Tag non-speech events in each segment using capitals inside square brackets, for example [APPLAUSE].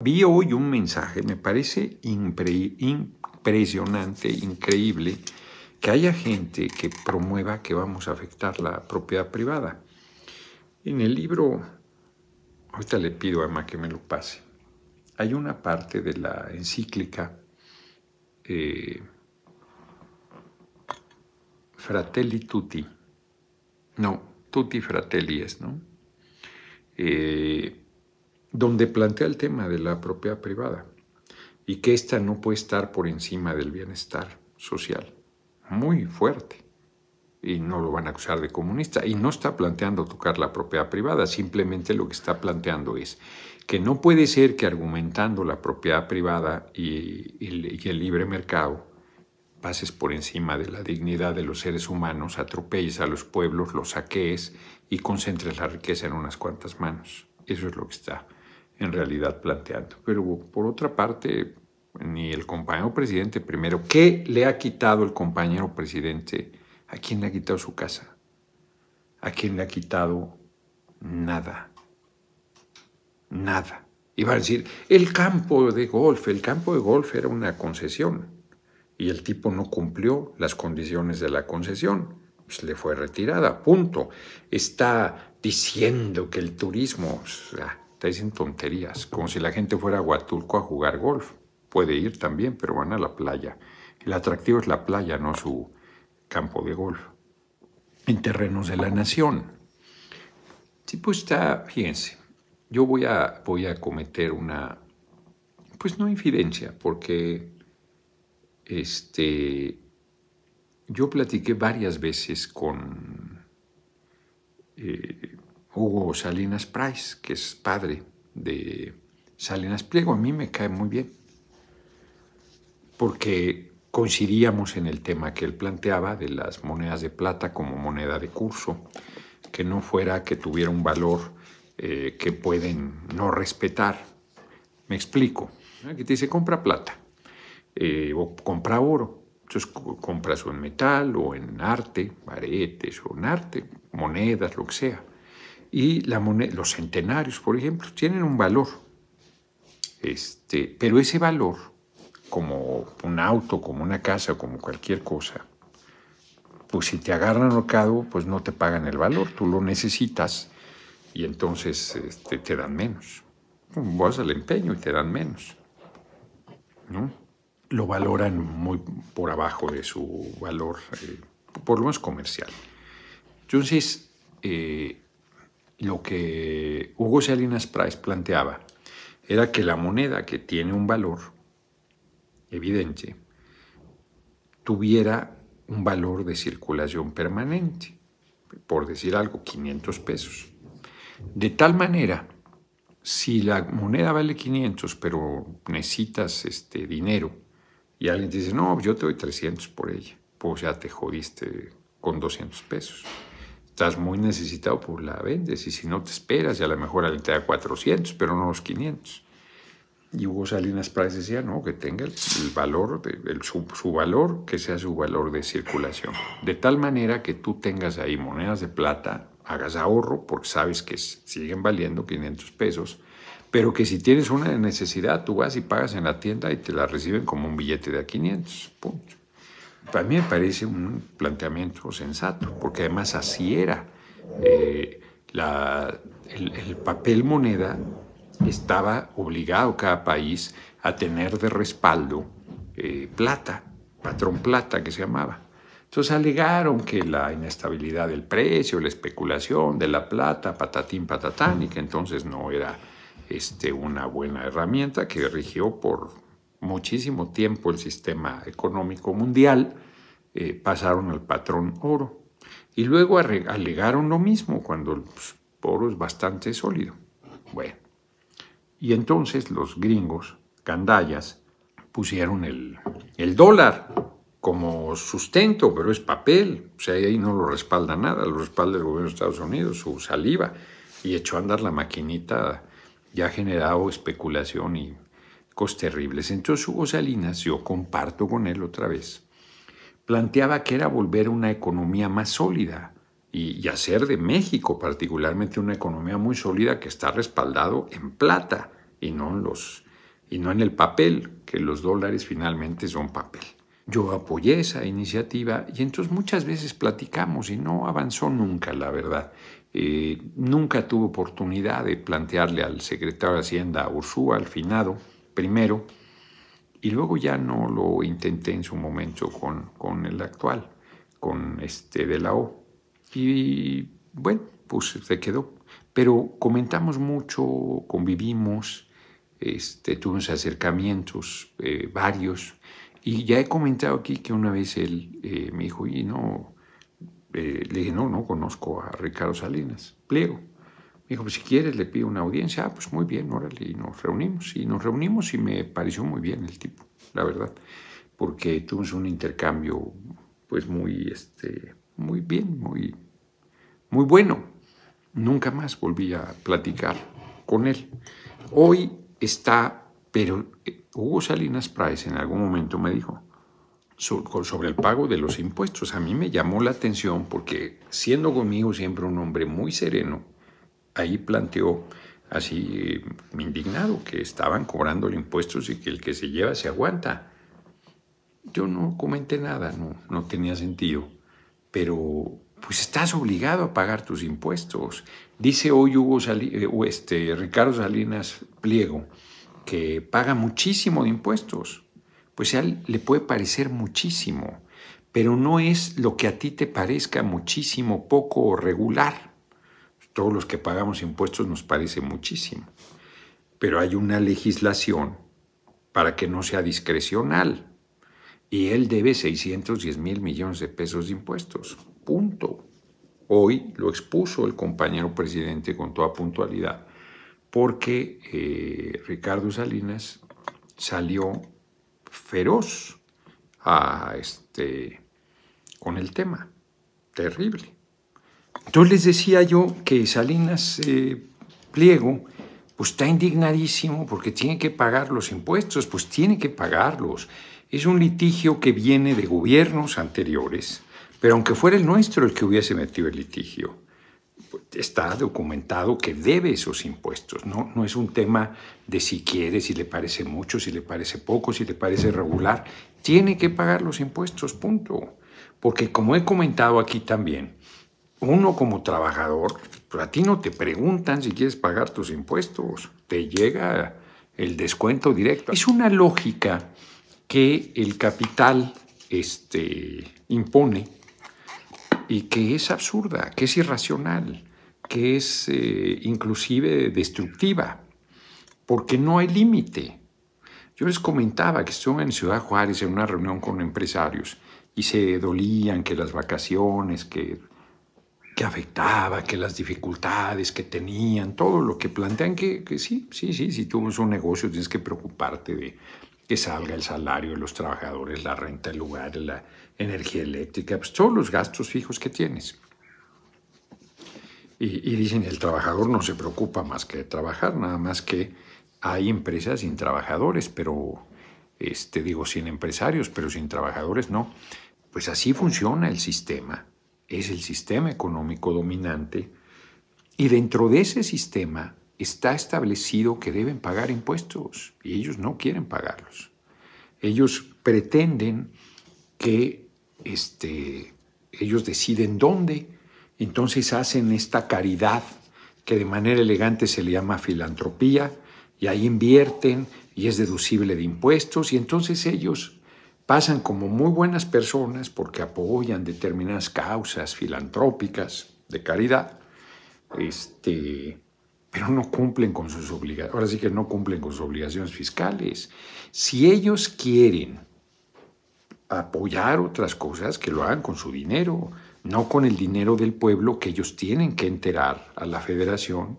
Vi hoy un mensaje, me parece impresionante, increíble, que haya gente que promueva que vamos a afectar la propiedad privada. En el libro, ahorita le pido a Emma que me lo pase, hay una parte de la encíclica eh, Fratelli Tutti, no, Tutti Fratelli es, ¿no? Eh, donde plantea el tema de la propiedad privada y que ésta no puede estar por encima del bienestar social. Muy fuerte. Y no lo van a acusar de comunista. Y no está planteando tocar la propiedad privada, simplemente lo que está planteando es que no puede ser que argumentando la propiedad privada y, y el libre mercado pases por encima de la dignidad de los seres humanos, atropelles a los pueblos, los saquees y concentres la riqueza en unas cuantas manos. Eso es lo que está en realidad planteando. Pero por otra parte, ni el compañero presidente primero. ¿Qué le ha quitado el compañero presidente? ¿A quién le ha quitado su casa? ¿A quién le ha quitado nada? Nada. Iba a decir, el campo de golf, el campo de golf era una concesión y el tipo no cumplió las condiciones de la concesión. Pues le fue retirada, punto. Está diciendo que el turismo... Está diciendo tonterías, como si la gente fuera a Huatulco a jugar golf. Puede ir también, pero van a la playa. El atractivo es la playa, no su campo de golf. En terrenos de la nación. Sí, pues está, fíjense, yo voy a, voy a cometer una, pues no infidencia, porque este, yo platiqué varias veces con eh, Hugo Salinas Price, que es padre de Salinas Pliego, a mí me cae muy bien, porque coincidíamos en el tema que él planteaba de las monedas de plata como moneda de curso, que no fuera que tuviera un valor eh, que pueden no respetar. Me explico. Aquí te dice compra plata eh, o compra oro. Entonces compras o en metal o en arte, aretes o en arte, monedas, lo que sea y la los centenarios, por ejemplo, tienen un valor. Este, pero ese valor, como un auto, como una casa, como cualquier cosa, pues si te agarran mercado, pues no te pagan el valor, tú lo necesitas y entonces este, te dan menos. Vas al empeño y te dan menos. ¿no? Lo valoran muy por abajo de su valor, eh, por lo menos comercial. Entonces, eh, lo que Hugo Salinas Price planteaba era que la moneda que tiene un valor evidente tuviera un valor de circulación permanente, por decir algo, 500 pesos. De tal manera, si la moneda vale 500, pero necesitas este dinero, y alguien te dice, no, yo te doy 300 por ella, pues ya te jodiste con 200 pesos estás muy necesitado, por pues la vendes. Y si no te esperas, a lo mejor alguien te da 400, pero no los 500. Y Hugo Salinas Price decía, no, que tenga el, valor, el, su, valor, que sea su valor de circulación. De tal manera que tú tengas ahí monedas de plata, hagas ahorro, porque sabes que siguen valiendo 500 pesos, pero que si tienes una necesidad, tú vas y pagas en la tienda y te la reciben como un billete de 500. puntos. A mí me parece un planteamiento sensato, porque además así era. Eh, el, papel moneda estaba obligado cada país a tener de respaldo eh, plata, patrón plata que se llamaba. Entonces alegaron que la inestabilidad del precio, la especulación de la plata, patatín, patatán, y que entonces no era este, una buena herramienta que rigió por muchísimo tiempo el sistema económico mundial eh, pasaron al patrón oro. Y luego alegaron lo mismo cuando el pues, oro es bastante sólido. Bueno, y entonces los gringos, candallas, pusieron el, dólar como sustento, pero es papel. O sea, ahí no lo respalda nada, lo respalda el gobierno de Estados Unidos, su saliva. Y echó a andar la maquinita, ya ha generado especulación y cosas terribles. Entonces Hugo Salinas, yo comparto con él otra vez, planteaba que era volver una economía más sólida y, hacer de México particularmente una economía muy sólida que está respaldado en plata y no en, los, y no en el papel, que los dólares finalmente son papel. Yo apoyé esa iniciativa y entonces muchas veces platicamos y no avanzó nunca, la verdad. Eh, nunca tuve oportunidad de plantearle al secretario de Hacienda Ursúa, al finado, primero, y luego ya no lo intenté en su momento con, con el actual, con este de la O. Y bueno, pues se quedó. Pero comentamos mucho, convivimos, este, tuvimos acercamientos eh, varios. Y ya he comentado aquí que una vez él eh, me dijo, y no, eh", le dije, no, no conozco a Ricardo Salinas, pliego. Me dijo, pues si quieres le pido una audiencia. Ah, pues muy bien, órale, y nos reunimos. Y nos reunimos y me pareció muy bien el tipo, la verdad, porque tuvimos un intercambio pues muy, este, muy bien, muy, muy bueno. Nunca más volví a platicar con él. Hoy está, pero eh, Hugo Salinas Price en algún momento me dijo sobre el pago de los impuestos. A mí me llamó la atención porque siendo conmigo siempre un hombre muy sereno, ahí planteó así indignado que estaban cobrando impuestos y que el que se lleva se aguanta. Yo no comenté nada, no, no tenía sentido, pero pues estás obligado a pagar tus impuestos. Dice hoy Hugo eh, este, Ricardo Salinas Pliego que paga muchísimo de impuestos. Pues a él le puede parecer muchísimo, pero no es lo que a ti te parezca muchísimo, poco o regular todos los que pagamos impuestos nos parece muchísimo, pero hay una legislación para que no sea discrecional. Y él debe 610 mil millones de pesos de impuestos. Punto. Hoy lo expuso el compañero presidente con toda puntualidad, porque eh, Ricardo Salinas salió feroz a ah, este, con el tema. Terrible. Entonces les decía yo que Salinas eh, Pliego pues está indignadísimo porque tiene que pagar los impuestos, pues tiene que pagarlos. Es un litigio que viene de gobiernos anteriores, pero aunque fuera el nuestro el que hubiese metido el litigio, está documentado que debe esos impuestos. No, no es un tema de si quiere, si le parece mucho, si le parece poco, si le parece regular. Tiene que pagar los impuestos, punto. Porque como he comentado aquí también, uno como trabajador, pues a ti no te preguntan si quieres pagar tus impuestos, te llega el descuento directo. Es una lógica que el capital este, impone y que es absurda, que es irracional, que es eh, inclusive destructiva, porque no hay límite. Yo les comentaba que estuve en Ciudad Juárez en una reunión con empresarios y se dolían que las vacaciones, que que afectaba, que las dificultades que tenían, todo lo que plantean que, sí, sí, sí, si tú un negocio tienes que preocuparte de que salga el salario de los trabajadores, la renta del lugar, la energía eléctrica, pues todos los gastos fijos que tienes. Y, dicen, el trabajador no se preocupa más que de trabajar, nada más que hay empresas sin trabajadores, pero, este, digo, sin empresarios, pero sin trabajadores no. Pues así funciona el sistema es el sistema económico dominante y dentro de ese sistema está establecido que deben pagar impuestos y ellos no quieren pagarlos. Ellos pretenden que este, ellos deciden dónde, entonces hacen esta caridad que de manera elegante se le llama filantropía y ahí invierten y es deducible de impuestos y entonces ellos pasan como muy buenas personas porque apoyan determinadas causas filantrópicas de caridad, este, pero no cumplen con sus obligaciones. Ahora sí que no cumplen con sus obligaciones fiscales. Si ellos quieren apoyar otras cosas, que lo hagan con su dinero, no con el dinero del pueblo que ellos tienen que enterar a la federación,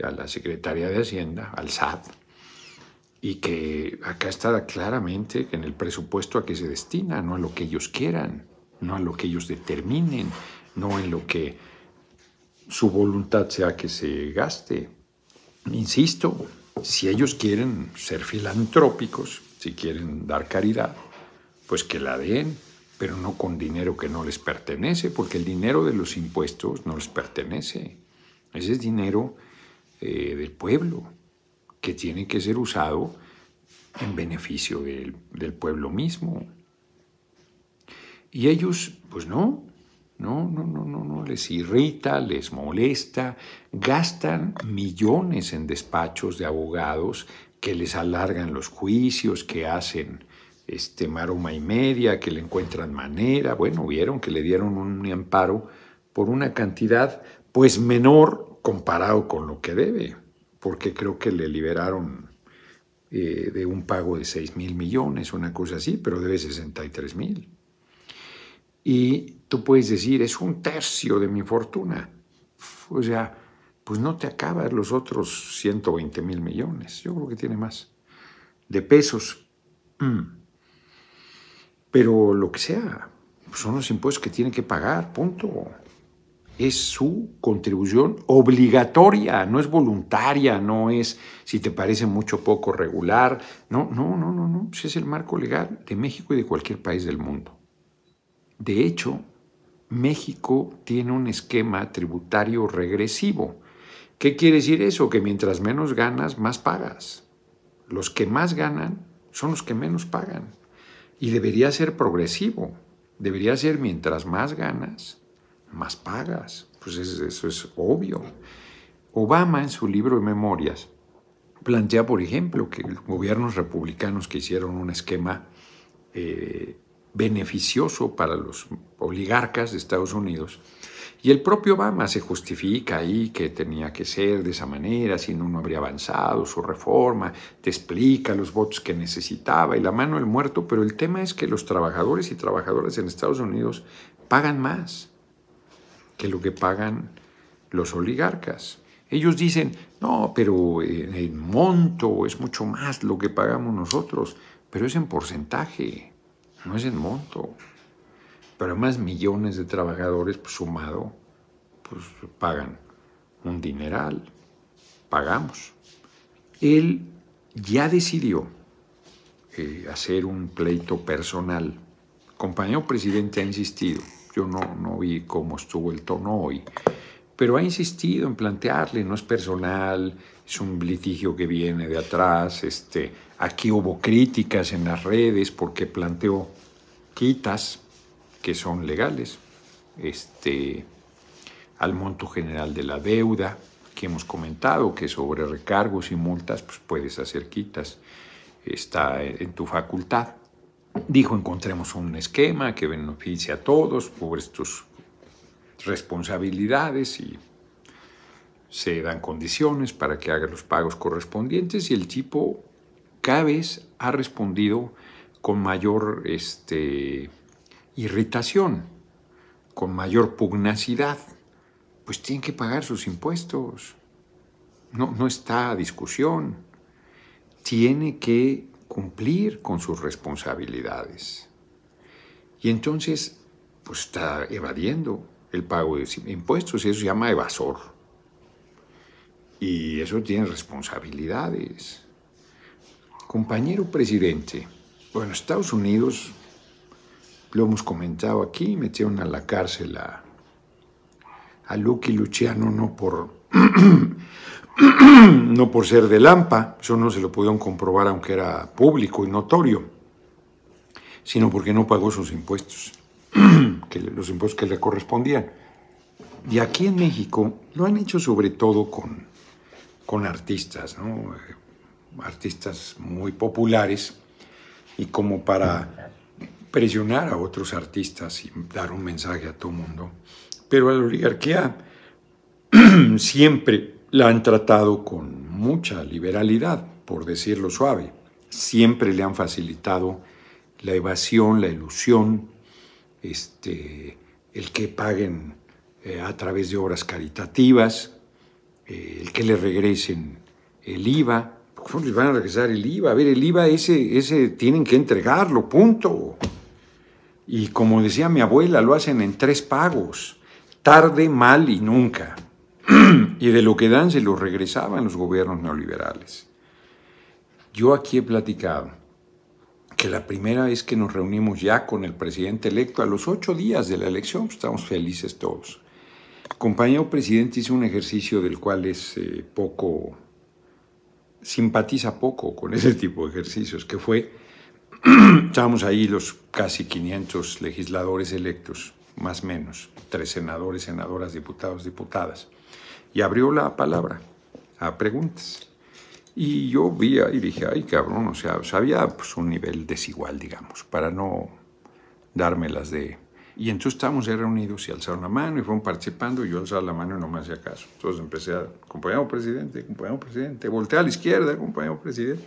a la Secretaría de Hacienda, al SAT, y que acá está claramente en el presupuesto a que se destina, no a lo que ellos quieran, no a lo que ellos determinen, no en lo que su voluntad sea que se gaste. Insisto, si ellos quieren ser filantrópicos, si quieren dar caridad, pues que la den, pero no con dinero que no les pertenece, porque el dinero de los impuestos no les pertenece. Ese es dinero eh, del pueblo que tiene que ser usado en beneficio del, pueblo mismo. Y ellos, pues no, no, no, no, no, no, les irrita, les molesta, gastan millones en despachos de abogados que les alargan los juicios, que hacen este maroma y media, que le encuentran manera. Bueno, vieron que le dieron un amparo por una cantidad pues menor comparado con lo que debe porque creo que le liberaron eh, de un pago de 6 mil millones, una cosa así, pero debe 63 mil. Y tú puedes decir, es un tercio de mi fortuna. O sea, pues no te acabas los otros 120 mil millones. Yo creo que tiene más de pesos. Mm. Pero lo que sea, son los impuestos que tiene que pagar, punto es su contribución obligatoria, no es voluntaria, no es si te parece mucho poco regular, no, no, no, no, no, es el marco legal de México y de cualquier país del mundo. De hecho, México tiene un esquema tributario regresivo. ¿Qué quiere decir eso? Que mientras menos ganas, más pagas. Los que más ganan son los que menos pagan. Y debería ser progresivo. Debería ser mientras más ganas, más pagas. Pues eso es obvio. Obama en su libro de memorias plantea, por ejemplo, que gobiernos republicanos que hicieron un esquema eh, beneficioso para los oligarcas de Estados Unidos, y el propio Obama se justifica ahí que tenía que ser de esa manera, si no, no habría avanzado su reforma, te explica los votos que necesitaba y la mano del muerto, pero el tema es que los trabajadores y trabajadoras en Estados Unidos pagan más que lo que pagan los oligarcas. Ellos dicen, no, pero en eh, monto es mucho más lo que pagamos nosotros, pero es en porcentaje, no es en monto. Pero más millones de trabajadores pues, sumado, pues pagan un dineral, pagamos. Él ya decidió eh, hacer un pleito personal. compañero presidente ha insistido, yo no, no vi cómo estuvo el tono hoy, pero ha insistido en plantearle, no es personal, es un litigio que viene de atrás, este, aquí hubo críticas en las redes porque planteó quitas que son legales, este, al monto general de la deuda, que hemos comentado, que sobre recargos y multas pues puedes hacer quitas, está en tu facultad dijo encontremos un esquema que beneficie a todos, por tus responsabilidades y se dan condiciones para que haga los pagos correspondientes y el tipo cada vez ha respondido con mayor este, irritación, con mayor pugnacidad, pues tiene que pagar sus impuestos. No, no está discusión. Tiene que cumplir con sus responsabilidades. Y entonces, pues está evadiendo el pago de impuestos y eso se llama evasor. Y eso tiene responsabilidades. Compañero presidente, bueno, Estados Unidos, lo hemos comentado aquí, metieron a la cárcel a, a Lucky Luciano no por [CLEARS THROAT] [CLEARS THROAT] no por ser de Lampa, eso no se lo pudieron comprobar aunque era público y notorio, sino porque no pagó sus impuestos, [CLEARS THROAT] que los impuestos que le correspondían. Y aquí en México lo han hecho sobre todo con, con artistas, eh, artistas muy populares, y como para presionar a otros artistas y dar un mensaje a todo el mundo. Pero la oligarquía [CLEARS THROAT] siempre la han tratado con mucha liberalidad, por decirlo suave. Siempre le han facilitado la evasión, la ilusión, este, el que paguen eh, a través de obras caritativas, eh, el que le regresen el IVA. ¿Cómo les van a regresar el IVA? A ver, el IVA ese, ese tienen que entregarlo, punto. Y como decía mi abuela, lo hacen en tres pagos, tarde, mal y nunca. Y de lo que dan se lo regresaban los gobiernos neoliberales. Yo aquí he platicado que la primera vez que nos reunimos ya con el presidente electo, a los ocho días de la elección, pues, estamos felices todos. compañero presidente hizo un ejercicio del cual es eh, poco, simpatiza poco con [LAUGHS] ese tipo de ejercicios, que fue, [CLEARS THROAT] estábamos ahí los casi 500 legisladores electos, más menos, tres senadores, senadoras, diputados, diputadas y abrió la palabra a preguntas. Y yo vi y dije, ay cabrón, o sea, pues, había pues, un nivel desigual, digamos, para no dármelas de... Y entonces estábamos ya reunidos y alzaron la mano y fueron participando y yo alzaba la mano y no me hacía caso. Entonces empecé a, compañero presidente, compañero presidente, volteé a la izquierda, compañero presidente.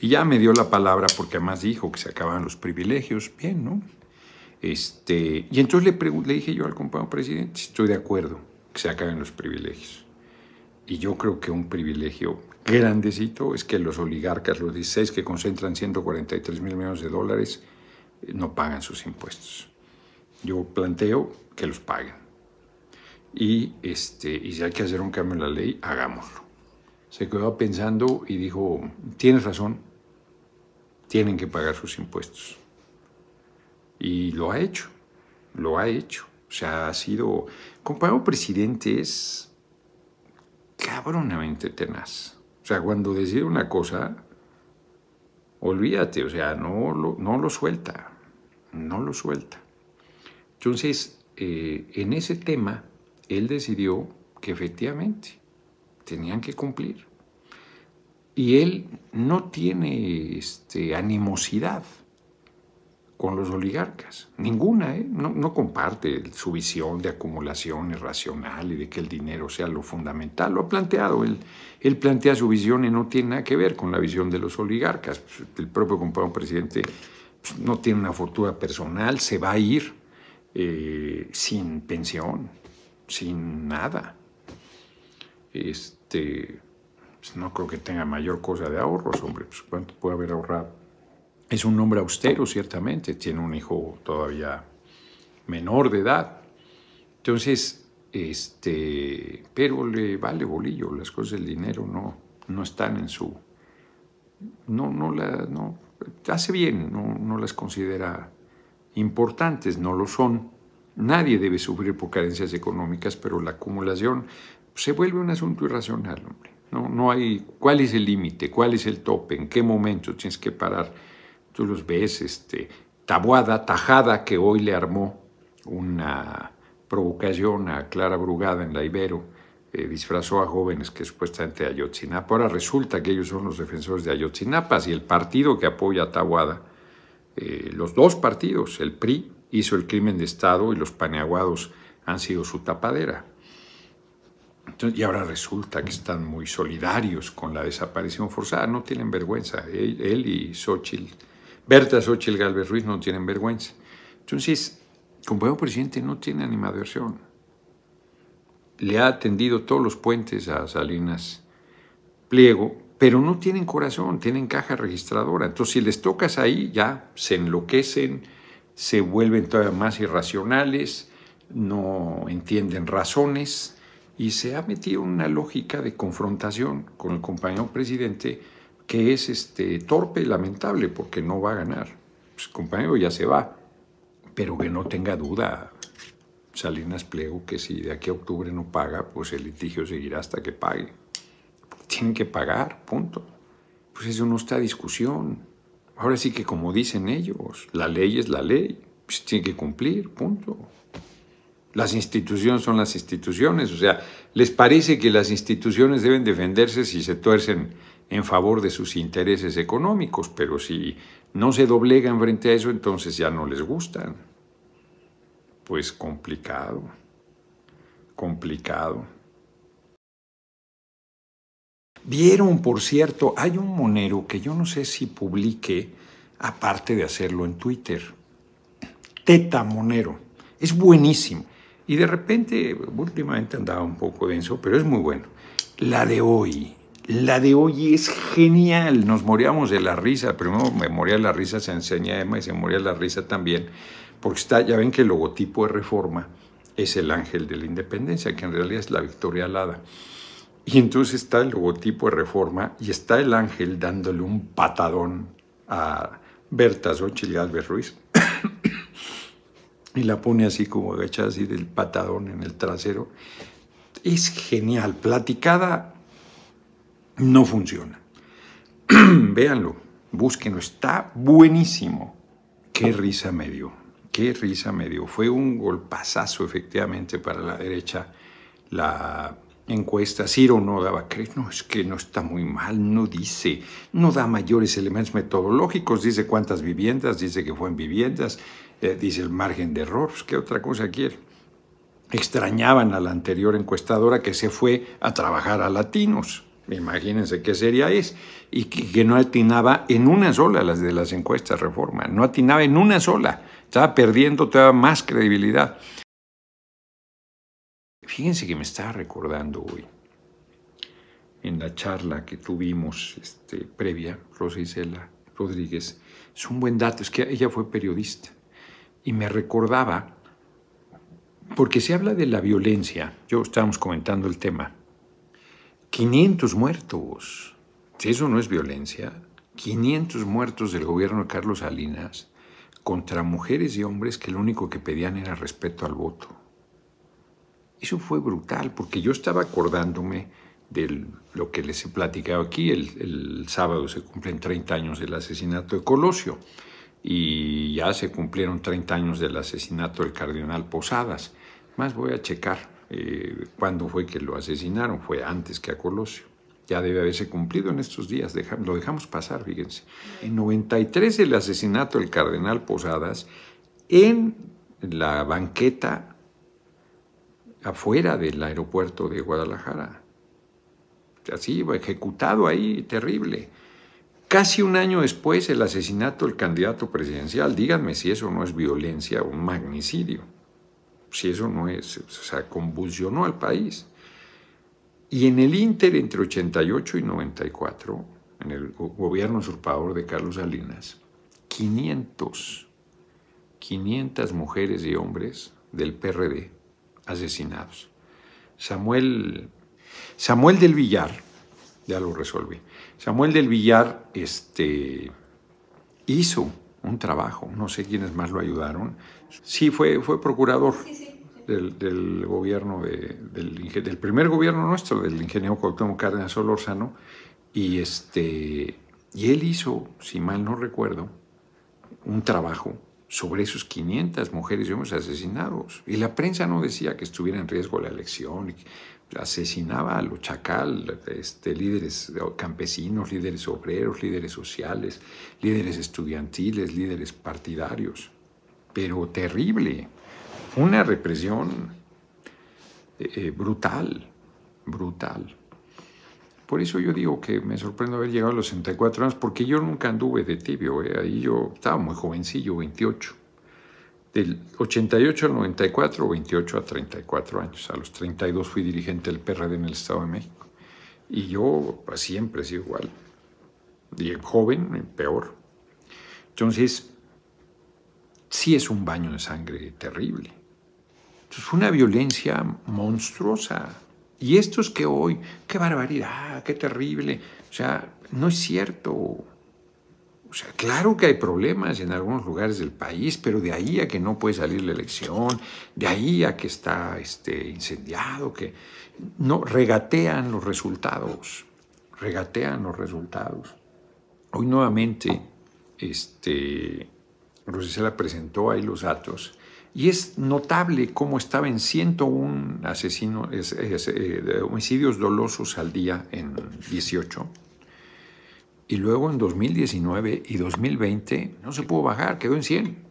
Y ya me dio la palabra porque además dijo que se acababan los privilegios, bien, ¿no? Este, y entonces le, le dije yo al compañero presidente, estoy de acuerdo que se acaben los privilegios. Y yo creo que un privilegio grandecito es que los oligarcas, los 16 que concentran 143 mil millones de dólares, eh, no pagan sus impuestos. Yo planteo que los paguen. Y, este, y si hay que hacer un cambio en la ley, hagámoslo. Se quedó pensando y dijo, tienes razón, tienen que pagar sus impuestos. Y lo ha hecho, lo ha hecho. O sea, ha sido presidente, es cabronamente tenaz. O sea, cuando decide una cosa, olvídate, o sea, no lo, no lo suelta, no lo suelta. Entonces, eh, en ese tema, él decidió que efectivamente tenían que cumplir. Y él no tiene este, animosidad con los oligarcas. Ninguna, ¿eh? no, comparte su visión de acumulación irracional y de que el dinero sea lo fundamental. Lo ha planteado, él, él plantea su visión y no tiene nada que ver con la visión de los oligarcas. Pues, el propio compañero presidente pues, no tiene una fortuna personal, se va a ir eh, sin pensión, sin nada. Este, pues, no creo que tenga mayor cosa de ahorros, hombre. ¿Cuánto puede haber ahorrado? Es un hombre austero, ciertamente, tiene un hijo todavía menor de edad. Entonces, este, pero le vale bolillo, las cosas del dinero no, no están en su... No, no, la, no, hace bien, no, las considera importantes, no lo son. Nadie debe sufrir por carencias económicas, pero la acumulación se vuelve un asunto irracional, hombre. No, no hay cuál es el límite, cuál es el tope, en qué momento tienes que parar tú los ves, este, tabuada, tajada, que hoy le armó una provocación a Clara Brugada en la Ibero, eh, disfrazó a jóvenes que supuestamente Ayotzinapa. Ahora resulta que ellos son los defensores de Ayotzinapa y el partido que apoya a Tabuada, eh, los dos partidos, el PRI hizo el crimen de Estado y los paneaguados han sido su tapadera. y ahora resulta que están muy solidarios con la desaparición forzada, no tienen vergüenza, él, él y Xochitl Berta el Galvez Ruiz no tienen vergüenza. Entonces, el compañero presidente no tiene animadversión. Le ha atendido todos los puentes a Salinas Pliego, pero no tienen corazón, tienen caja registradora. Entonces, si les tocas ahí, ya se enloquecen, se vuelven todavía más irracionales, no entienden razones y se ha metido una lógica de confrontación con el compañero presidente que es este, torpe, lamentable, porque no va a ganar. Pues, compañero, ya se va. Pero que no tenga duda Salinas plego que si de aquí a octubre no paga, pues el litigio seguirá hasta que pague. Tienen que pagar, punto. Pues eso no está a discusión. Ahora sí que como dicen ellos, la ley es la ley, pues tiene que cumplir, punto. Las instituciones son las instituciones, o sea, les parece que las instituciones deben defenderse si se tuercen en favor de sus intereses económicos, pero si no se doblegan frente a eso, entonces ya no les gustan. Pues complicado, complicado. Vieron, por cierto, hay un monero que yo no sé si publique, aparte de hacerlo en Twitter. Teta Monero. Es buenísimo. Y de repente, últimamente andaba un poco denso, pero es muy bueno. La de hoy, la de hoy es genial, nos moríamos de la risa. Primero me moría de la risa, se enseña Emma y se moría de la risa también, porque está, ya ven que el logotipo de reforma es el ángel de la independencia, que en realidad es la victoria alada. Y entonces está el logotipo de reforma y está el ángel dándole un patadón a Berta Xochitl Galvez Ruiz. [COUGHS] y la pone así como agachada, así del patadón en el trasero. Es genial, platicada no funciona. [CLEARS THROAT] Véanlo, búsquenlo, está buenísimo. Qué risa me dio, qué risa me dio. Fue un golpazazo efectivamente para la derecha la encuesta. Ciro no daba crédito, no, es que no está muy mal, no dice, no da mayores elementos metodológicos, dice cuántas viviendas, dice que fue en viviendas, eh, dice el margen de error, pues, ¿qué otra cosa quiere? Extrañaban a la anterior encuestadora que se fue a trabajar a latinos. Imagínense qué sería es. Y que, no atinaba en una sola las de las encuestas Reforma. No atinaba en una sola. Estaba perdiendo toda más credibilidad. Fíjense que me estaba recordando hoy, en la charla que tuvimos este, previa, Rosa Isela Rodríguez, es un buen dato, es que ella fue periodista, y me recordaba, porque se habla de la violencia, yo estábamos comentando el tema, 500 muertos. Si eso no es violencia, 500 muertos del gobierno de Carlos Salinas contra mujeres y hombres que lo único que pedían era respeto al voto. Eso fue brutal, porque yo estaba acordándome de lo que les he platicado aquí. El, el sábado se cumplen 30 años del asesinato de Colosio y ya se cumplieron 30 años del asesinato del cardenal Posadas. Más voy a checar eh, cuándo fue que lo asesinaron, fue antes que a Colosio. Ya debe haberse cumplido en estos días, lo dejamos pasar, fíjense. En 93 el asesinato del cardenal Posadas en la banqueta afuera del aeropuerto de Guadalajara. Así, ejecutado ahí, terrible. Casi un año después el asesinato del candidato presidencial, díganme si eso no es violencia o un magnicidio si eso no es, o sea, convulsionó al país. Y en el Inter, entre 88 y 94, en el gobierno usurpador de Carlos Salinas, 500, 500 mujeres y hombres del PRD asesinados. Samuel, Samuel del Villar, ya lo resolví, Samuel del Villar este, hizo un trabajo, no sé quiénes más lo ayudaron, Sí, fue, fue procurador. Del, gobierno, del, primer gobierno nuestro, del ingeniero Cuauhtémoc Cárdenas Olorzano, y, este, y él hizo, si mal no recuerdo, un trabajo sobre esos 500 mujeres y hombres asesinados. Y la prensa no decía que estuviera en riesgo la elección, asesinaba a los chacal, este, líderes campesinos, líderes obreros, líderes sociales, líderes estudiantiles, líderes partidarios pero terrible, una represión eh, eh, brutal, brutal. Por eso yo digo que me sorprende haber llegado a los 64 años, porque yo nunca anduve de tibio, eh. ahí yo estaba muy jovencillo, 28. Del 88 al 94, 28 a 34 años. A los 32 fui dirigente del PRD en el Estado de México. Y yo pues, siempre he sido igual. Y joven, peor. Entonces, sí es un baño de sangre terrible. es una violencia monstruosa. Y esto es que hoy, qué barbaridad, qué terrible. O sea, no es cierto. O sea, claro que hay problemas en algunos lugares del país, pero de ahí a que no puede salir la elección, de ahí a que está este, incendiado, que no regatean los resultados, regatean los resultados. Hoy nuevamente, este, Rosicela presentó ahí los datos y es notable cómo estaba en 101 asesinos, eh, homicidios dolosos al día en 18. Y luego en 2019 y 2020 no se pudo bajar, quedó en 100.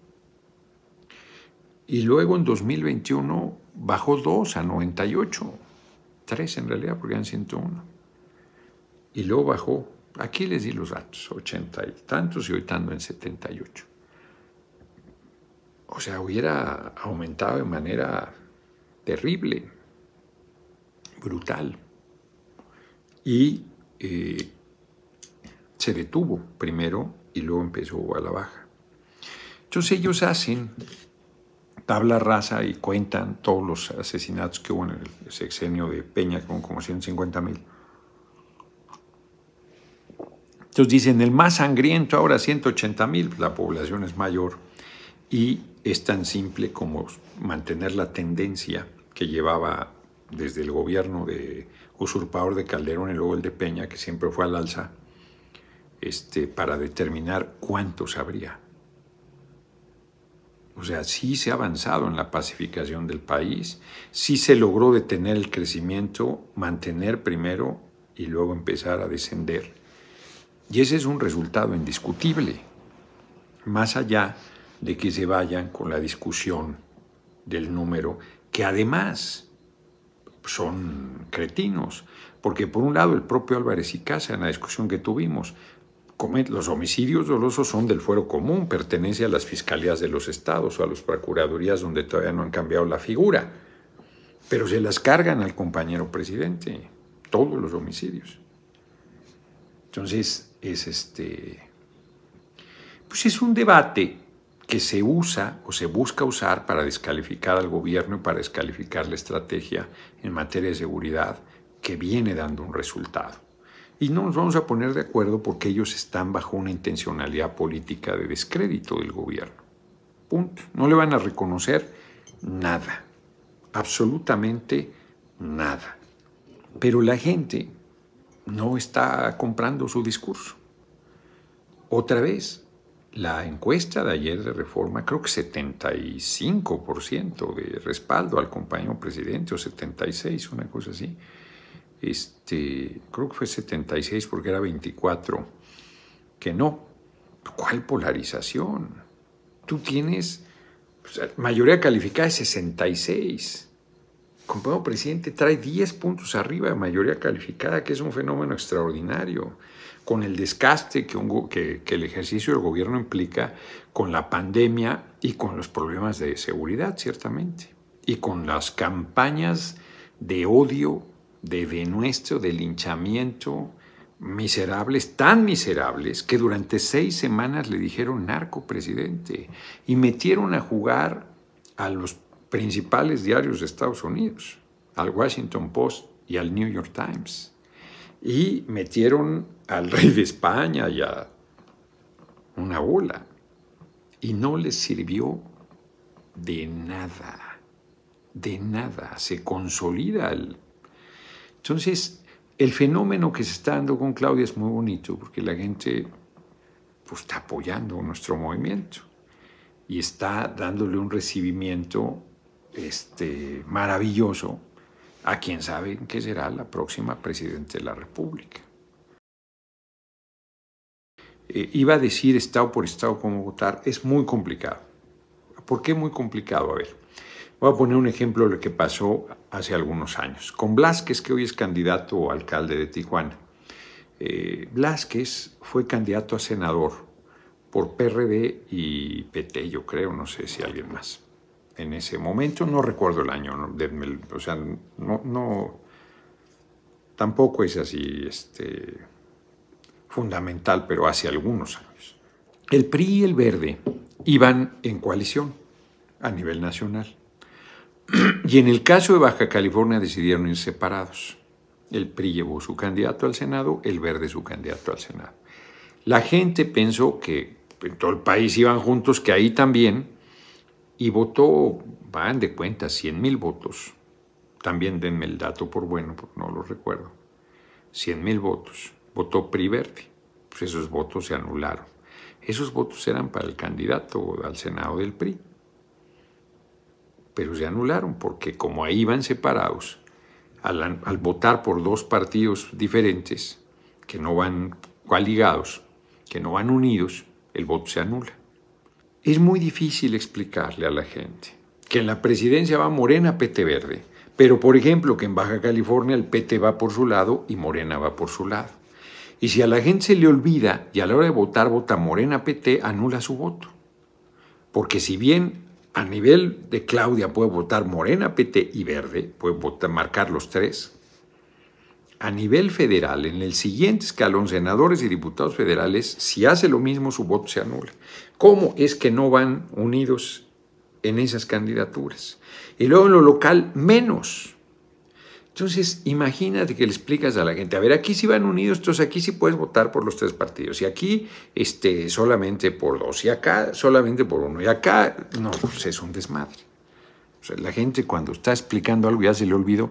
Y luego en 2021 bajó 2 a 98, 3 en realidad porque eran 101. Y luego bajó, aquí les di los datos, 80 y tantos y hoy tanto en 78 o sea, hubiera aumentado de manera terrible, brutal. Y eh, se detuvo primero y luego empezó a la baja. Entonces ellos hacen tabla rasa y cuentan todos los asesinatos que hubo en el sexenio de Peña, con como 150 mil. Entonces dicen, el más sangriento ahora 180 mil, la población es mayor y es tan simple como mantener la tendencia que llevaba desde el gobierno de usurpador de Calderón y luego el de Peña, que siempre fue al alza, este, para determinar cuántos habría. O sea, sí se ha avanzado en la pacificación del país, sí se logró detener el crecimiento, mantener primero y luego empezar a descender. Y ese es un resultado indiscutible, más allá de que se vayan con la discusión del número, que además son cretinos, porque por un lado el propio Álvarez y Casa, en la discusión que tuvimos, los homicidios dolosos son del fuero común, pertenece a las fiscalías de los estados o a las procuradurías donde todavía no han cambiado la figura, pero se las cargan al compañero presidente, todos los homicidios. Entonces, es este, pues es un debate que se usa o se busca usar para descalificar al gobierno y para descalificar la estrategia en materia de seguridad que viene dando un resultado. Y no nos vamos a poner de acuerdo porque ellos están bajo una intencionalidad política de descrédito del gobierno. Punto. No le van a reconocer nada, absolutamente nada. Pero la gente no está comprando su discurso. Otra vez, la encuesta de ayer de reforma, creo que 75% de respaldo al compañero presidente, o 76, una cosa así. Este, creo que fue 76 porque era 24, que no. ¿Cuál polarización? Tú tienes mayoría calificada de 66. El compañero presidente trae 10 puntos arriba de mayoría calificada, que es un fenómeno extraordinario con el desgaste que, el ejercicio del gobierno implica, con la pandemia y con los problemas de seguridad, ciertamente, y con las campañas de odio, de denuestro, de linchamiento, miserables, tan miserables, que durante seis semanas le dijeron narco presidente y metieron a jugar a los principales diarios de Estados Unidos, al Washington Post y al New York Times y metieron al [LAUGHS] rey de España ya una bola y no les sirvió de nada, de nada, se consolida. El... Entonces, el fenómeno que se está dando con Claudia es muy bonito porque la gente pues, está apoyando nuestro movimiento y está dándole un recibimiento este, maravilloso a quién sabe que será la próxima presidenta de la República. Eh, iba a decir estado por estado cómo votar, es muy complicado. ¿Por qué muy complicado? A ver, voy a poner un ejemplo de lo que pasó hace algunos años. Con Blasquez, que hoy es candidato a alcalde de Tijuana. Eh, fue candidato a senador por PRD y PT, yo creo, no sé si alguien más en ese momento, no recuerdo el año, o sea, no, no, tampoco es así este, fundamental, pero hace algunos años. El PRI y el Verde iban en coalición a nivel nacional. Y en el caso de Baja California decidieron ir separados. El PRI llevó su candidato al Senado, el Verde su candidato al Senado. La gente pensó que en todo el país iban juntos, que ahí también, y votó, van de cuenta, 100 mil votos. También denme el dato por bueno, porque no lo recuerdo. 100 mil votos. Votó PRI Verde. Pues esos votos se anularon. Esos votos eran para el candidato al Senado del PRI. Pero se anularon porque como ahí van separados, al, al votar por dos partidos diferentes, que no van coaligados, que no van unidos, el voto se anula es muy difícil explicarle a la gente que en la presidencia va Morena, PT Verde, pero por ejemplo que en Baja California el PT va por su lado y Morena va por su lado. Y si a la gente se le olvida y a la hora de votar vota Morena PT, anula su voto. Porque si bien a nivel de Claudia puede votar Morena PT y Verde, puede marcar los tres, a nivel federal, en el siguiente escalón, senadores y diputados federales, si hace lo mismo, su voto se anula. ¿Cómo es que no van unidos en esas candidaturas? Y luego en lo local, menos. Entonces, imagínate que le explicas a la gente, a ver, aquí sí van unidos, entonces aquí sí puedes votar por los tres partidos, y aquí este, solamente por dos, y acá solamente por uno, y acá, no, pues es un desmadre. O sea, la gente cuando está explicando algo ya se le olvidó,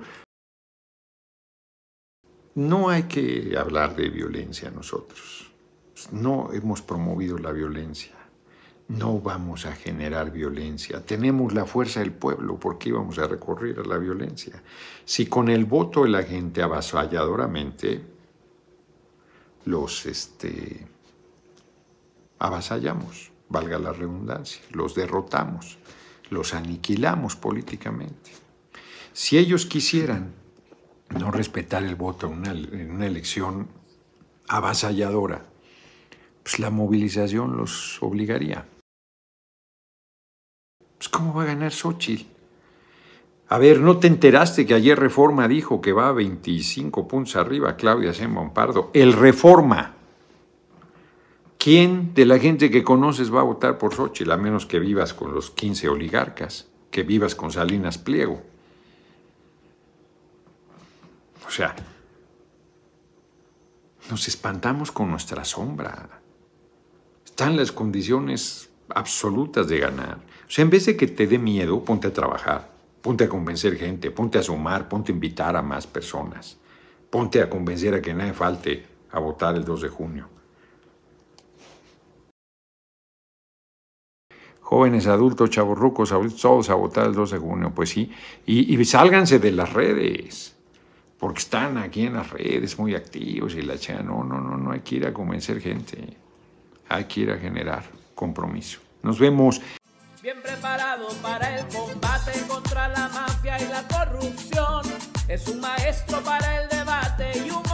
no hay que hablar de violencia nosotros. No hemos promovido la violencia. No vamos a generar violencia. Tenemos la fuerza del pueblo. ¿Por qué íbamos a recurrir a la violencia? Si con el voto de la gente avasalladoramente los este, avasallamos, valga la redundancia, los derrotamos, los aniquilamos políticamente. Si ellos quisieran no respetar el voto en una, elección avasalladora, pues la movilización los obligaría. Pues, ¿Cómo va a ganar Xochitl? A ver, ¿no te enteraste que ayer Reforma dijo que va a 25 puntos arriba Claudia Sheinbaum Pardo? El Reforma. ¿Quién de la gente que conoces va a votar por Xochitl? A menos que vivas con los 15 oligarcas, que vivas con Salinas Pliego. O sea, nos espantamos con nuestra sombra. Están las condiciones absolutas de ganar. O sea, en vez de que te dé miedo, ponte a trabajar, ponte a convencer gente, ponte a sumar, ponte a invitar a más personas, ponte a convencer a que nadie falte a votar el 2 de junio. jóvenes, adultos, chavorrucos, todos a votar el 2 de junio, pues sí, y, y sálganse de las redes porque están aquí en las redes muy activos y la chea, no, no, no, no hay que ir a convencer gente, hay que ir a generar compromiso. Nos vemos. Bien preparado para el combate contra la mafia y la corrupción, es un maestro para el debate y un